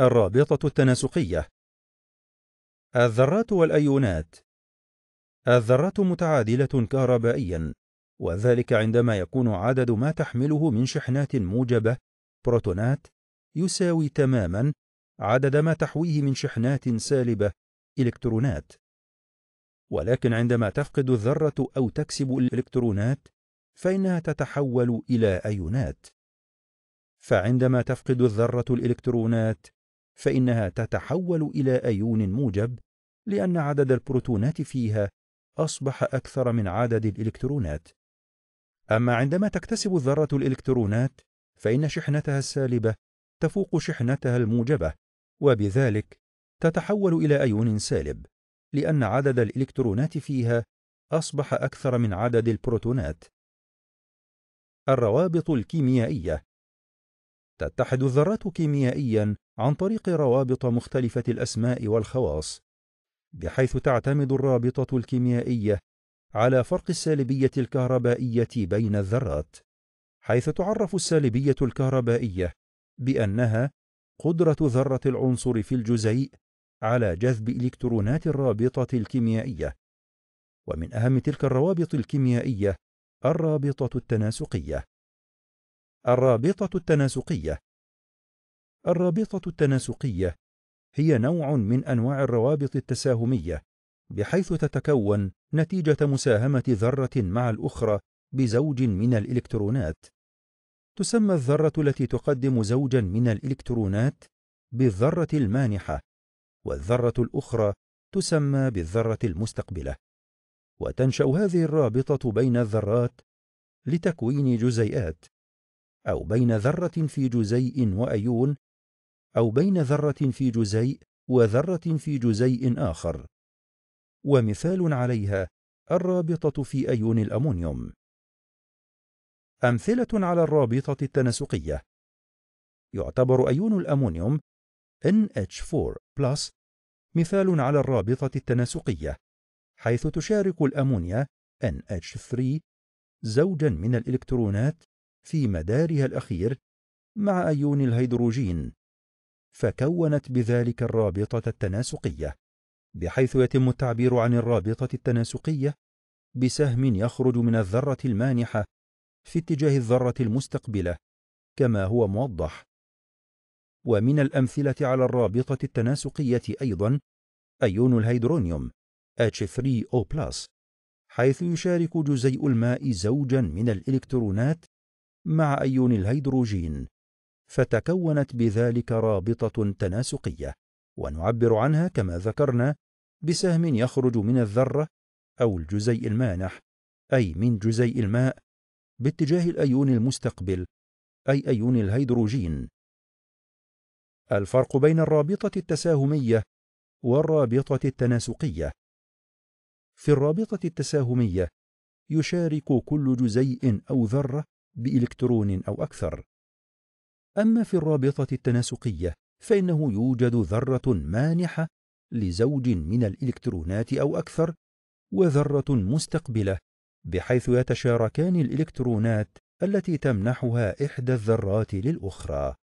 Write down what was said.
الرابطة التناسقية الذرات والأيونات الذرات متعادلة كهربائيا وذلك عندما يكون عدد ما تحمله من شحنات موجبة بروتونات يساوي تماما عدد ما تحويه من شحنات سالبة إلكترونات ولكن عندما تفقد الذرة أو تكسب الإلكترونات فإنها تتحول إلى أيونات فعندما تفقد الذرة الإلكترونات فإنها تتحول إلى أيون موجب لأن عدد البروتونات فيها أصبح أكثر من عدد الإلكترونات أما عندما تكتسب الذرة الإلكترونات فإن شحنتها السالبة تفوق شحنتها الموجبة وبذلك تتحول إلى أيون سالب لأن عدد الإلكترونات فيها أصبح أكثر من عدد البروتونات الروابط الكيميائية تتحد الذرات كيميائيا عن طريق روابط مختلفة الأسماء والخواص، بحيث تعتمد الرابطة الكيميائية على فرق السالبية الكهربائية بين الذرات، حيث تعرف السالبية الكهربائية بأنها قدرة ذرة العنصر في الجزيء على جذب إلكترونات الرابطة الكيميائية، ومن أهم تلك الروابط الكيميائية الرابطة التناسقية. الرابطة التناسقية الرابطة التناسقية هي نوع من أنواع الروابط التساهمية بحيث تتكون نتيجة مساهمة ذرة مع الأخرى بزوج من الإلكترونات تسمى الذرة التي تقدم زوجا من الإلكترونات بالذرة المانحة والذرة الأخرى تسمى بالذرة المستقبلة وتنشأ هذه الرابطة بين الذرات لتكوين جزيئات أو بين ذرة في جزيء وأيون أو بين ذرة في جزيء وذرة في جزيء آخر ومثال عليها الرابطة في أيون الأمونيوم أمثلة على الرابطة التناسقية يعتبر أيون الأمونيوم NH4+ مثال على الرابطة التناسقية حيث تشارك الأمونيا NH3 زوجا من الإلكترونات في مدارها الأخير مع أيون الهيدروجين فكونت بذلك الرابطة التناسقية بحيث يتم التعبير عن الرابطة التناسقية بسهم يخرج من الذرة المانحة في اتجاه الذرة المستقبلة كما هو موضح ومن الأمثلة على الرابطة التناسقية أيضا أيون الهيدرونيوم H3O+, حيث يشارك جزيء الماء زوجا من الإلكترونات مع أيون الهيدروجين فتكونت بذلك رابطة تناسقية ونعبر عنها كما ذكرنا بسهم يخرج من الذرة أو الجزيء المانح أي من جزيء الماء باتجاه الأيون المستقبل أي أيون الهيدروجين الفرق بين الرابطة التساهمية والرابطة التناسقية في الرابطة التساهمية يشارك كل جزيء أو ذرة بإلكترون أو أكثر أما في الرابطة التناسقية فإنه يوجد ذرة مانحة لزوج من الإلكترونات أو أكثر وذرة مستقبلة بحيث يتشاركان الإلكترونات التي تمنحها إحدى الذرات للأخرى